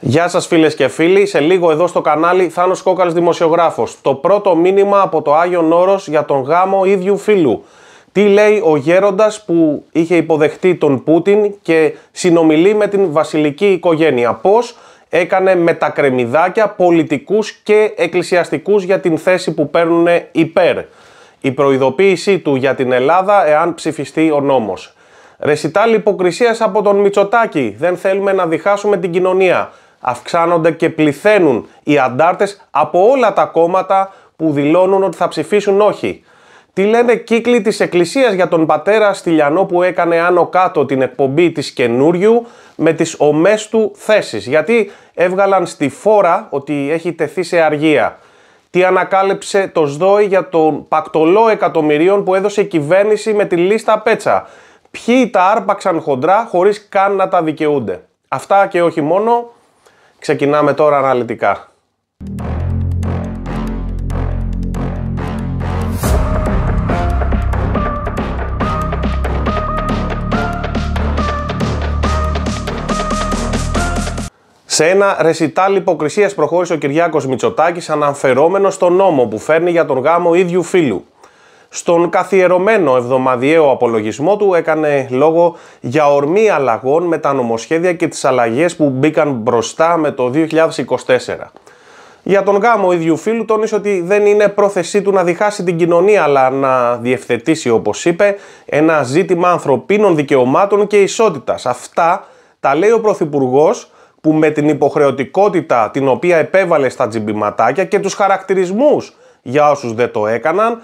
Γεια σας φίλες και φίλοι, σε λίγο εδώ στο κανάλι Θάνος Κόκαλης Δημοσιογράφος. Το πρώτο μήνυμα από το Άγιον Όρος για τον γάμο ίδιου φίλου. Τι λέει ο γέροντας που είχε υποδεχτεί τον Πούτιν και συνομιλεί με την βασιλική οικογένεια. Πώς έκανε κρεμμυδάκια πολιτικούς και εκκλησιαστικούς για την θέση που παίρνουν υπέρ. Η προειδοποίησή του για την Ελλάδα εάν ψηφιστεί ο νόμος. Ρεσιτάλ υποκρισίας από τον Μητσοτάκη. Δεν θέλουμε να διχάσουμε την κοινωνία αυξάνονται και πληθαίνουν οι αντάρτες από όλα τα κόμματα που δηλώνουν ότι θα ψηφίσουν όχι. Τι λένε κύκλοι της Εκκλησίας για τον πατέρα Στυλιανό που έκανε άνω κάτω την εκπομπή της καινούριου με τις ομές του θέσεις. Γιατί έβγαλαν στη φόρα ότι έχει τεθεί σε αργία. Τι ανακάλυψε το ΣΔΟΗ για τον πακτολό εκατομμυρίων που έδωσε η κυβέρνηση με τη λίστα Πέτσα. Ποιοι τα άρπαξαν χοντρά χωρίς καν να τα δικαιούνται. Αυτά και όχι μόνο. Ξεκινάμε τώρα αναλυτικά. Σε ένα ρεσιτάλ υποκρισίας προχώρησε ο Κυριάκος Μητσοτάκης αναφερόμενος στον νόμο που φέρνει για τον γάμο ίδιου φίλου. Στον καθιερωμένο εβδομαδιαίο απολογισμό του έκανε λόγο για ορμή αλλαγών με τα νομοσχέδια και τις αλλαγές που μπήκαν μπροστά με το 2024. Για τον γάμο ίδιου φίλου τόνισε ότι δεν είναι πρόθεσή του να διχάσει την κοινωνία αλλά να διευθετήσει όπως είπε ένα ζήτημα ανθρωπίνων δικαιωμάτων και ισότητας. Αυτά τα λέει ο Πρωθυπουργός που με την υποχρεωτικότητα την οποία επέβαλε στα τζιμπηματάκια και τους χαρακτηρισμούς για όσους δεν το έκαναν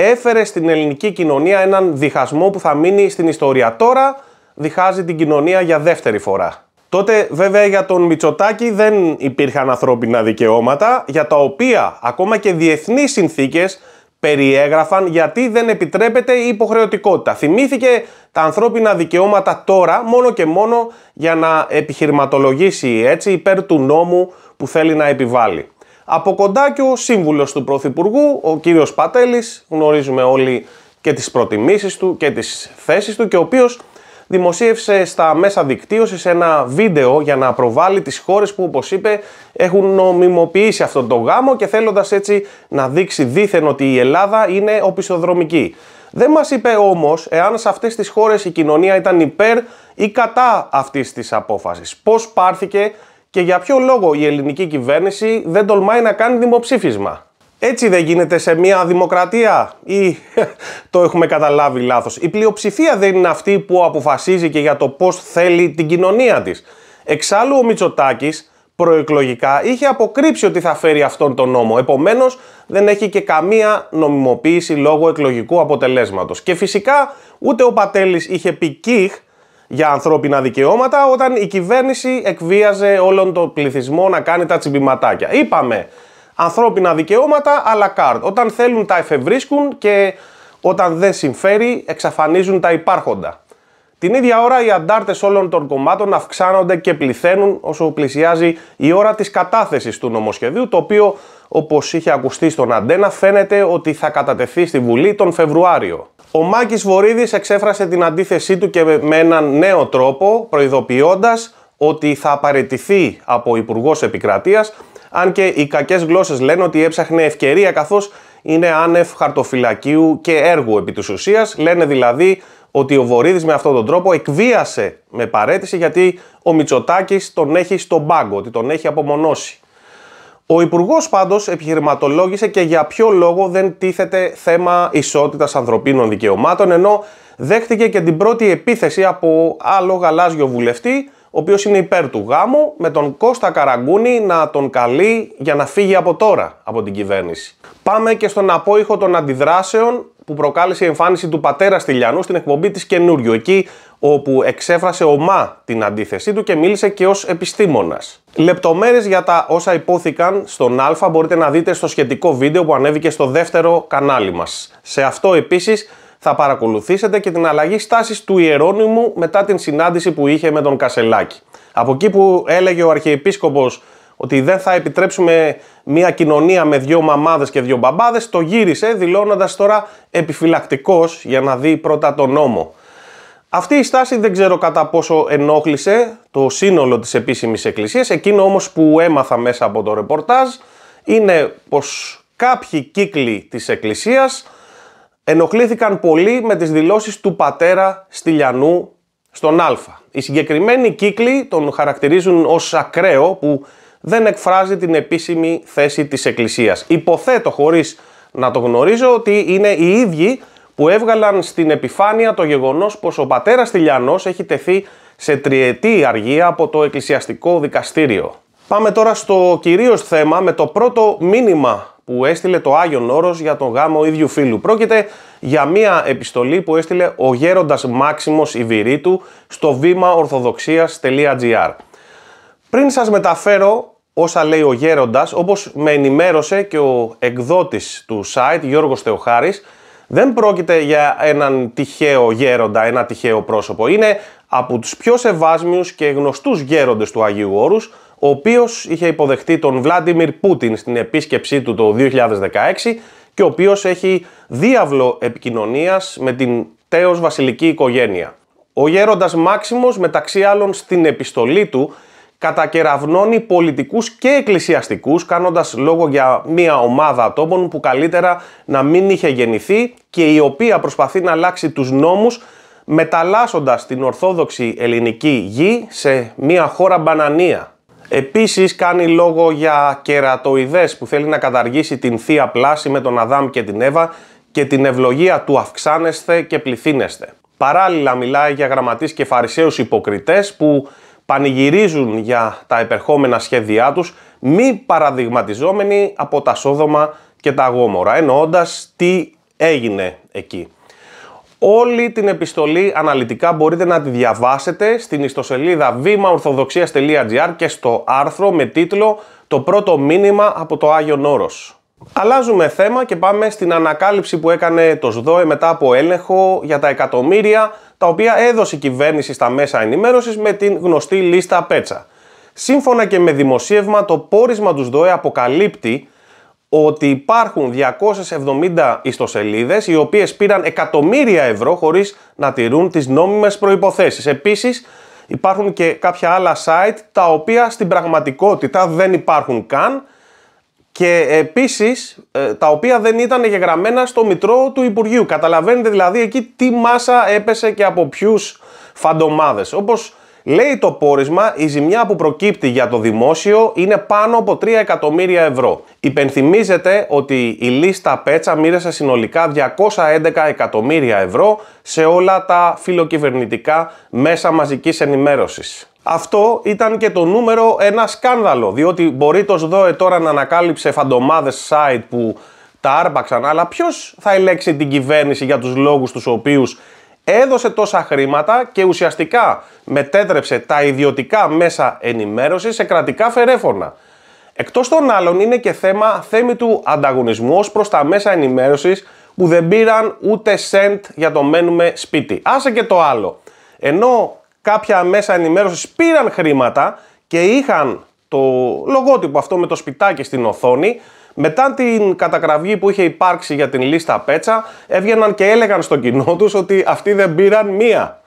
έφερε στην ελληνική κοινωνία έναν διχασμό που θα μείνει στην ιστορία. Τώρα διχάζει την κοινωνία για δεύτερη φορά. Τότε βέβαια για τον Μητσοτάκη δεν υπήρχαν ανθρώπινα δικαιώματα για τα οποία ακόμα και διεθνείς συνθήκες περιέγραφαν γιατί δεν επιτρέπεται η υποχρεωτικότητα. Θυμήθηκε τα ανθρώπινα δικαιώματα τώρα μόνο και μόνο για να επιχειρηματολογήσει έτσι υπέρ του νόμου που θέλει να επιβάλλει από κοντά και ο σύμβουλος του Πρωθυπουργού, ο κύριος Πατέλης, γνωρίζουμε όλοι και τις προτιμήσεις του και τις θέσεις του και ο οποίος δημοσίευσε στα μέσα δικτύωσης ένα βίντεο για να προβάλλει τις χώρες που όπως είπε έχουν νομιμοποιήσει αυτόν τον γάμο και θέλοντας έτσι να δείξει δήθεν ότι η Ελλάδα είναι οπισθοδρομική. Δεν μας είπε όμως εάν σε αυτές τις χώρες η κοινωνία ήταν υπέρ ή κατά αυτής της απόφασης. Πώς πάρθηκε και για ποιο λόγο η ελληνική κυβέρνηση δεν τολμάει να κάνει δημοψήφισμα. Έτσι δεν γίνεται σε μια δημοκρατία ή το έχουμε καταλάβει λάθος. Η πλειοψηφία δεν είναι αυτή που αποφασίζει και για το πώς θέλει την κοινωνία της. Εξάλλου ο Μητσοτάκης προεκλογικά είχε αποκρύψει ότι θα φέρει αυτόν τον νόμο. Επομένως δεν έχει και καμία νομιμοποίηση λόγω εκλογικού αποτελέσματος. Και φυσικά ούτε ο Πατέλης είχε πει για ανθρώπινα δικαιώματα όταν η κυβέρνηση εκβίαζε όλον τον πληθυσμό να κάνει τα τσιμπηματάκια. Είπαμε ανθρώπινα δικαιώματα αλλά κάρτ. Όταν θέλουν τα εφευρίσκουν και όταν δεν συμφέρει εξαφανίζουν τα υπάρχοντα. Την ίδια ώρα οι αντάρτες όλων των κομμάτων αυξάνονται και πληθαίνουν όσο πλησιάζει η ώρα της κατάθεσης του νομοσχεδίου, το οποίο όπως είχε ακουστεί στον Αντένα φαίνεται ότι θα κατατεθεί στη Βουλή τον Φεβρουάριο. Ο Μάκης Βορύδης εξέφρασε την αντίθεσή του και με έναν νέο τρόπο προειδοποιώντας ότι θα απαραίτηθεί από Υπουργός Επικρατείας, αν και οι κακές γλώσσες λένε ότι έψαχνε ευκαιρία καθώς είναι άνευ χαρτοφυλακίου και έργου επί της ουσίας. Λένε δηλαδή ότι ο Βορύδης με αυτόν τον τρόπο εκβίασε με παρέτηση γιατί ο Μητσοτάκης τον έχει στον πάγκο, ότι τον έχει απομονώσει. Ο Υπουργός πάντως επιχειρηματολόγησε και για ποιο λόγο δεν τίθεται θέμα ισότητας ανθρωπίνων δικαιωμάτων, ενώ δέχτηκε και την πρώτη επίθεση από άλλο γαλάζιο βουλευτή, ο οποίος είναι υπέρ του γάμου, με τον Κώστα Καραγκούνη να τον καλεί για να φύγει από τώρα από την κυβέρνηση. Πάμε και στον απόϊχο των αντιδράσεων που προκάλεσε η εμφάνιση του πατέρα Στυλιανού στην εκπομπή της Καινούριο, εκεί όπου εξέφρασε ομά την αντίθεσή του και μίλησε και ως επιστήμονας. Λεπτομέρειες για τα όσα υπόθηκαν στον Α μπορείτε να δείτε στο σχετικό βίντεο που ανέβηκε στο δεύτερο κανάλι μας. Σε αυτό επίσης θα παρακολουθήσετε και την αλλαγή στάσης του Ιερώνυμου μετά την συνάντηση που είχε με τον Κασελάκη. Από εκεί που έλεγε ο Αρχιεπίσκοπος ότι δεν θα επιτρέψουμε μια κοινωνία με δύο μαμάδες και δύο μπαμπάδες, το γύρισε δηλώνοντας τώρα επιφυλακτικός για να δει πρώτα τον νόμο. Αυτή η στάση δεν ξέρω κατά πόσο ενόχλησε το σύνολο της επίσημης εκκλησίας, εκείνο όμως που έμαθα μέσα από το ρεπορτάζ είναι πως κάποιοι κύκλοι της εκκλησίας ενοχλήθηκαν πολύ με τις δηλώσεις του πατέρα Στυλιανού στον Α. Οι συγκεκριμένοι κύκλοι τον χαρακτηρίζουν ως ακραίο που δεν εκφράζει την επίσημη θέση της Εκκλησίας. Υποθέτω χωρίς να το γνωρίζω ότι είναι οι ίδιοι που έβγαλαν στην επιφάνεια το γεγονός πως ο πατέρας Τηλιανός έχει τεθεί σε τριετή αργία από το Εκκλησιαστικό Δικαστήριο. Πάμε τώρα στο κυρίως θέμα με το πρώτο μήνυμα που έστειλε το Άγιον Όρος για τον γάμο ίδιου φίλου. Πρόκειται για μία επιστολή που έστειλε ο γέροντας Μάξιμος Ιβυρίτου στο βήμα ορθοδοξία.gr. Πριν σας μεταφέρω όσα λέει ο Γέροντας, όπως με ενημέρωσε και ο εκδότης του site, Γιώργος Θεοχάρης, δεν πρόκειται για έναν τυχαίο γέροντα, ένα τυχαίο πρόσωπο. Είναι από τους πιο σεβάσμιους και γνωστούς γέροντες του Αγίου Όρους, ο οποίος είχε υποδεχτεί τον Βλάντιμιρ Πούτιν στην επίσκεψή του το 2016 και ο οποίος έχει διάβλο επικοινωνίας με την τέος βασιλική οικογένεια. Ο γέροντας Μάξιμος μεταξύ άλλων στην επιστολή του κατακεραυνώνει πολιτικούς και εκκλησιαστικούς κάνοντας λόγο για μια ομάδα ατόμων που καλύτερα να μην είχε γεννηθεί και η οποία προσπαθεί να αλλάξει τους νόμους μεταλλάσσοντας την Ορθόδοξη ελληνική γη σε μια χώρα μπανανία. Επίσης κάνει λόγο για κερατοειδές που θέλει να καταργήσει την Θεία Πλάση με τον Αδάμ και την Εύα και την ευλογία του αυξάνεστε και πληθύνεστε. Παράλληλα μιλάει για γραμματείς και φαρισαίους υποκριτές που πανηγυρίζουν για τα επερχόμενα σχέδιά τους μη παραδειγματιζόμενοι από τα Σόδομα και τα Γόμορα εννοώντας τι έγινε εκεί. Όλη την επιστολή αναλυτικά μπορείτε να τη διαβάσετε στην ιστοσελίδα βήμαορθοδοξίας.gr και στο άρθρο με τίτλο «Το πρώτο μήνυμα από το Άγιον το Άγιο ορος Αλλάζουμε θέμα και πάμε στην ανακάλυψη που έκανε το ΣΔΟΕ μετά από έλεγχο για τα εκατομμύρια τα οποία έδωσε η κυβέρνηση στα μέσα ενημέρωσης με την γνωστή λίστα Πέτσα. Σύμφωνα και με δημοσίευμα, το πόρισμα του ΣΔΟΕ αποκαλύπτει ότι υπάρχουν 270 ιστοσελίδες οι οποίες πήραν εκατομμύρια ευρώ χωρίς να τηρούν τις νόμιμες προϋποθέσεις. Επίσης υπάρχουν και κάποια άλλα site τα οποία στην πραγματικότητα δεν υπάρχουν καν και επίσης ε, τα οποία δεν ήταν γεγραμμένα στο μητρό του Υπουργείου. Καταλαβαίνετε δηλαδή εκεί τι μάσα έπεσε και από ποιους φαντομάδες. Όπως λέει το πόρισμα, η ζημιά που προκύπτει για το δημόσιο είναι πάνω από 3 εκατομμύρια ευρώ. Υπενθυμίζεται ότι η λίστα Πέτσα μοίρασε συνολικά 211 εκατομμύρια ευρώ σε όλα τα φιλοκυβερνητικά μέσα μαζικής ενημέρωσης. Αυτό ήταν και το νούμερο ένα σκάνδαλο, διότι μπορεί το ΣΔΟΕ τώρα να ανακάλυψε φαντομάδες site που τα άρπαξαν, αλλά ποιος θα ελέξει την κυβέρνηση για τους λόγους τους οποίους έδωσε τόσα χρήματα και ουσιαστικά μετέτρεψε τα ιδιωτικά μέσα ενημέρωσης σε κρατικά φερέφωνα. Εκτός των άλλων είναι και θέμα θέμη του ανταγωνισμού προς τα μέσα ενημέρωσης που δεν πήραν ούτε σεντ για το μένουμε σπίτι. Άσε και το άλλο. Ενώ κάποια μέσα ενημέρωσης πήραν χρήματα και είχαν το λογότυπο αυτό με το σπιτάκι στην οθόνη. Μετά την κατακραυγή που είχε υπάρξει για την λίστα Πέτσα, έβγαιναν και έλεγαν στο κοινό τους ότι αυτοί δεν πήραν μία.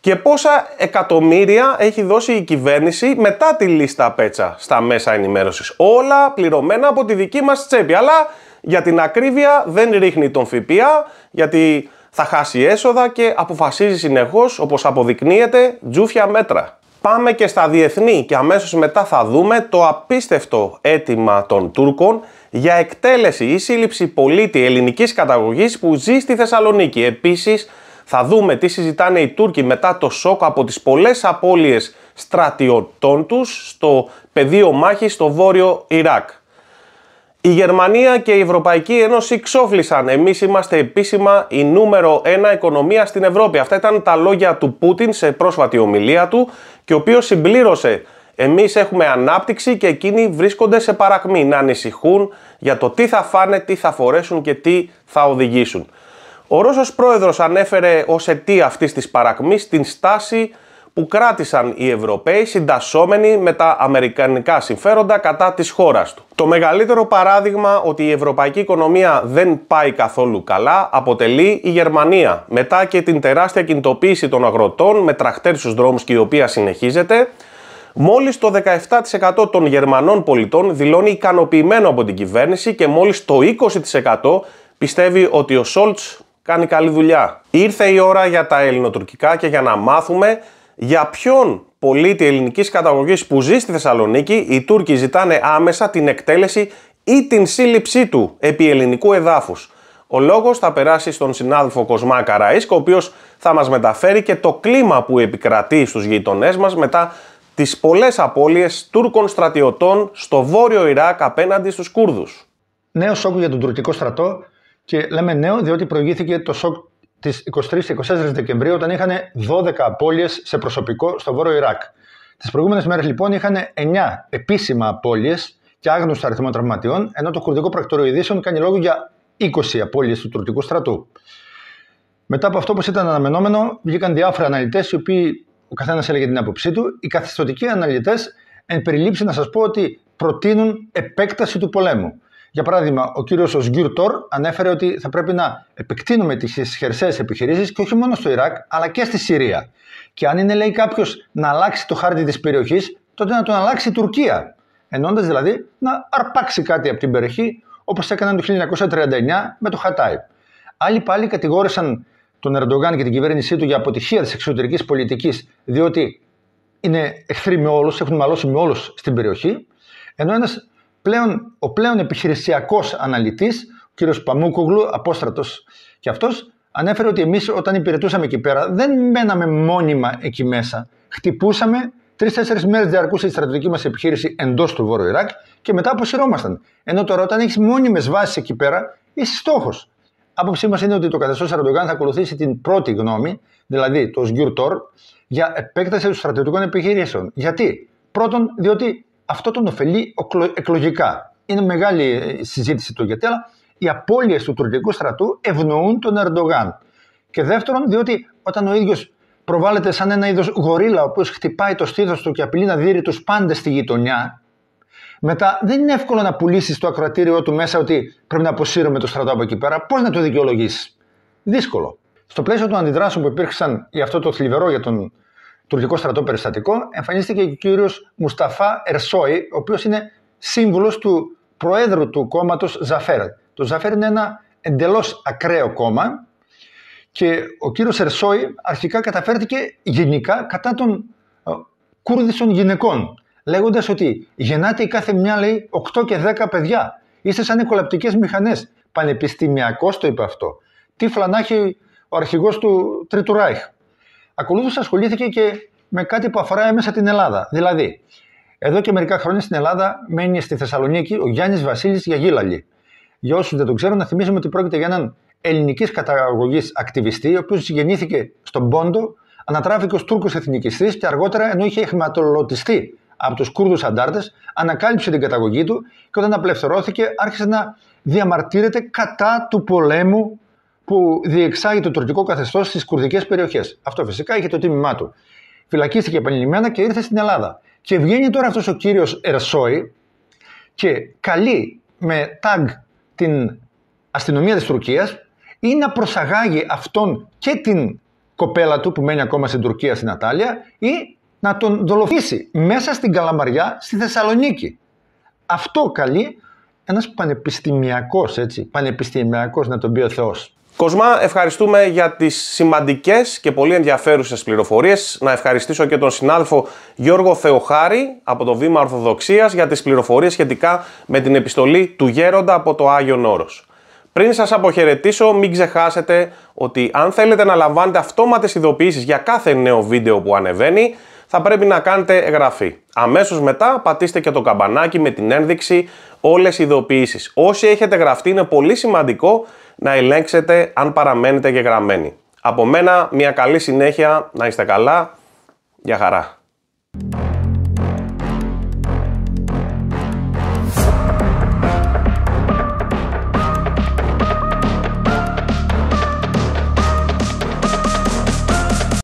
Και πόσα εκατομμύρια έχει δώσει η κυβέρνηση μετά τη λίστα Πέτσα στα μέσα ενημέρωσης. Όλα πληρωμένα από τη δική μας τσέπη. Αλλά για την ακρίβεια δεν ρίχνει τον ΦΠΑ, γιατί θα χάσει έσοδα και αποφασίζει συνεχώς, όπως αποδεικνύεται, τζούφια μέτρα. Πάμε και στα διεθνή και αμέσως μετά θα δούμε το απίστευτο αίτημα των Τούρκων για εκτέλεση ή σύλληψη πολίτη ελληνικής καταγωγής που ζει στη Θεσσαλονίκη. Επίσης θα δούμε τι συζητάνε οι Τούρκοι μετά το σοκ από τις πολλές απώλειες στρατιωτών τους στο πεδίο μάχης στο βόρειο Ιράκ. Η Γερμανία και η Ευρωπαϊκή Ένωση ξόφλησαν. Εμείς είμαστε επίσημα η νούμερο ένα οικονομία στην Ευρώπη. Αυτά ήταν τα λόγια του Πούτιν σε πρόσφατη ομιλία του και ο οποίος συμπλήρωσε. Εμείς έχουμε ανάπτυξη και εκείνοι βρίσκονται σε παρακμή να ανησυχούν για το τι θα φάνε, τι θα φορέσουν και τι θα οδηγήσουν. Ο Ρώσος πρόεδρος ανέφερε ως αιτία αυτής της παρακμής την στάση που κράτησαν οι Ευρωπαίοι συντασσόμενοι με τα αμερικανικά συμφέροντα κατά της χώρας του. Το μεγαλύτερο παράδειγμα ότι η ευρωπαϊκή οικονομία δεν πάει καθόλου καλά αποτελεί η Γερμανία. Μετά και την τεράστια κινητοποίηση των αγροτών με τραχτέρ στους δρόμους και η οποία συνεχίζεται, Μόλις το 17% των Γερμανών πολιτών δηλώνει ικανοποιημένο από την κυβέρνηση και μόλις το 20% πιστεύει ότι ο Σόλτς κάνει καλή δουλειά. Ήρθε η ώρα για τα ελληνοτουρκικά και για να μάθουμε για ποιον πολίτη ελληνικής καταγωγής που ζει στη Θεσσαλονίκη οι Τούρκοι ζητάνε άμεσα την εκτέλεση ή την σύλληψή του επί ελληνικού εδάφους. Ο λόγος θα περάσει στον συνάδελφο Κοσμά Καραΐσκο, ο οποίος θα μας μεταφέρει και το κλίμα που επικρατεί στους γειτονές μας μετά τις πολλές απώλειες Τούρκων στρατιωτών στο βόρειο Ιράκ απέναντι στους Κούρδους. Νέο σοκ για τον τουρκικό στρατό και λέμε νέο διότι προηγήθηκε το σοκ τις 23-24 Δεκεμβρίου όταν είχαν 12 απώλειες σε προσωπικό στο Βόρειο Ιράκ. Τις προηγούμενες μέρες λοιπόν είχαν 9 επίσημα απώλειες και άγνωστο αριθμό τραυματιών, ενώ το κουρδικό πρακτορείο ειδήσεων κάνει λόγο για 20 απώλειες του τουρκικού στρατού. Μετά από αυτό, όπως ήταν αναμενόμενο, βγήκαν διάφορα αναλυτές, οι οποίοι ο καθένας έλεγε την άποψή του. Οι καθιστοτικοί αναλυτές, εν περιλήψη να σας πω ότι προτείνουν επέκταση του πολέμου. Για παράδειγμα, ο κύριος Οσγκύρ Τόρ ανέφερε ότι θα πρέπει να επεκτείνουμε τις χερσαίες επιχειρήσεις και όχι μόνο στο Ιράκ, αλλά και στη Συρία. Και αν είναι, λέει κάποιος, να αλλάξει το χάρτη της περιοχής, τότε να τον αλλάξει η Τουρκία. Ενώντας δηλαδή να αρπάξει κάτι από την περιοχή, όπως έκαναν το 1939 με το Χατάι. Άλλοι πάλι κατηγόρησαν τον Ερντογάν και την κυβέρνησή του για αποτυχία της εξωτερικής πολιτικής, διότι είναι εχθροί με όλους, έχουν μαλώσει με όλους στην περιοχή. Ενώ ένας πλέον, ο πλέον επιχειρησιακός αναλυτής, ο κύριος Παμούκογλου, απόστρατος και αυτός, ανέφερε ότι εμείς όταν υπηρετούσαμε εκεί πέρα δεν μέναμε μόνιμα εκεί μέσα. Χτυπούσαμε τρει-τέσσερι μέρε διαρκούσε η στρατιωτική μας επιχείρηση εντός του Βόρειου Ιράκ και μετά αποσυρώμασταν. Ενώ τώρα, όταν έχεις μόνιμες βάσεις εκεί πέρα, είσαι στόχος. Άποψή μας είναι ότι το καθεστώς Ερντογάν θα ακολουθήσει την πρώτη γνώμη, δηλαδή το Σγκιουρτόρ, για επέκταση των στρατιωτικών επιχειρήσεων. Γιατί? Πρώτον, διότι αυτό τον ωφελεί εκλογικά. Είναι μεγάλη ε, συζήτηση του γιατί, αλλά οι απώλειες του τουρκικού στρατού ευνοούν τον Ερντογάν. Και δεύτερον, διότι όταν ο ίδιος προβάλλεται σαν ένα είδος γορίλα, ο οποίος χτυπάει το στήθος του και απειλεί να δίνει τους πάντες στη γειτονιά, μετά δεν είναι εύκολο να πουλήσεις το ακροατήριό του μέσα ότι πρέπει να αποσύρουμε το στρατό από εκεί πέρα. Πώς να το δικαιολογήσεις. Δύσκολο. Στο πλαίσιο των αντιδράσεων που υπήρξαν για αυτό το θλιβερό για τον τουρκικό στρατό περιστατικό, εμφανίστηκε και ο κύριος Μουσταφά Ερσόη, ο οποίος είναι σύμβουλος του προέδρου του κόμματος Ζαφέρ. Το Ζαφέρ είναι ένα εντελώς ακραίο κόμμα και ο κύριος Ερσόη αρχικά καταφέρθηκε γενικά κατά των ε, Κούρδισων γυναικών, λέγοντας ότι γεννάται η κάθε μια λέει 8 και 10 παιδιά. Είστε σαν οικολαπτικές μηχανές. Πανεπιστημιακός το είπε αυτό. Τι φλανάχει ο αρχηγός του Τρίτου Ράιχ. Ακολούθως ασχολήθηκε και με κάτι που αφορά έμεσα την Ελλάδα. Δηλαδή, εδώ και μερικά χρόνια στην Ελλάδα μένει στη Θεσσαλονίκη ο Γιάννης Βασίλης Γιαγίλαλη. Για όσους δεν το ξέρουν, να θυμίζουμε ότι πρόκειται για έναν ελληνικής καταγωγής ακτιβιστή, ο οποίος γεννήθηκε στον Πόντο, ανατράφηκε ως Τούρκος εθνικιστής και αργότερα, ενώ είχε χρηματολοτιστεί από τους Κούρδους αντάρτες, ανακάλυψε την καταγωγή του και όταν απελευθερώθηκε άρχισε να διαμαρτύρεται κατά του πολέμου που διεξάγει το τουρκικό καθεστώς στις κουρδικές περιοχές. Αυτό φυσικά είχε το τίμημά του. Φυλακίστηκε επανειλημμένα και ήρθε στην Ελλάδα. Και βγαίνει τώρα αυτός ο κύριος Ερσόη και καλεί με tag την αστυνομία της Τουρκίας ή να προσαγάγει αυτόν και την κοπέλα του που μένει ακόμα στην Τουρκία στην Ατάλια ή να τον δολοφονήσει μέσα στην Καλαμαριά στη Θεσσαλονίκη. Αυτό καλεί ένας πανεπιστημιακός, έτσι, πανεπιστημιακός να τον πει ο Θεός. Κοσμά, ευχαριστούμε για τις σημαντικές και πολύ ενδιαφέρουσες πληροφορίες. Να ευχαριστήσω και τον συνάδελφο Γιώργο Θεοχάρη από το Βήμα Ορθοδοξίας για τις πληροφορίες σχετικά με την επιστολή του Γέροντα από το Άγιο Νόρο. Πριν σας αποχαιρετήσω, μην ξεχάσετε ότι αν θέλετε να λαμβάνετε αυτόματες ειδοποιήσεις για κάθε νέο βίντεο που ανεβαίνει, θα πρέπει να κάνετε εγγραφή. Αμέσως μετά πατήστε και το καμπανάκι με την ένδειξη όλες οι ειδοποίησει. Όσοι έχετε γραφτεί είναι πολύ σημαντικό να ελέγξετε αν παραμένετε γραμμένοι. Από μένα μια καλή συνέχεια, να είστε καλά, για χαρά.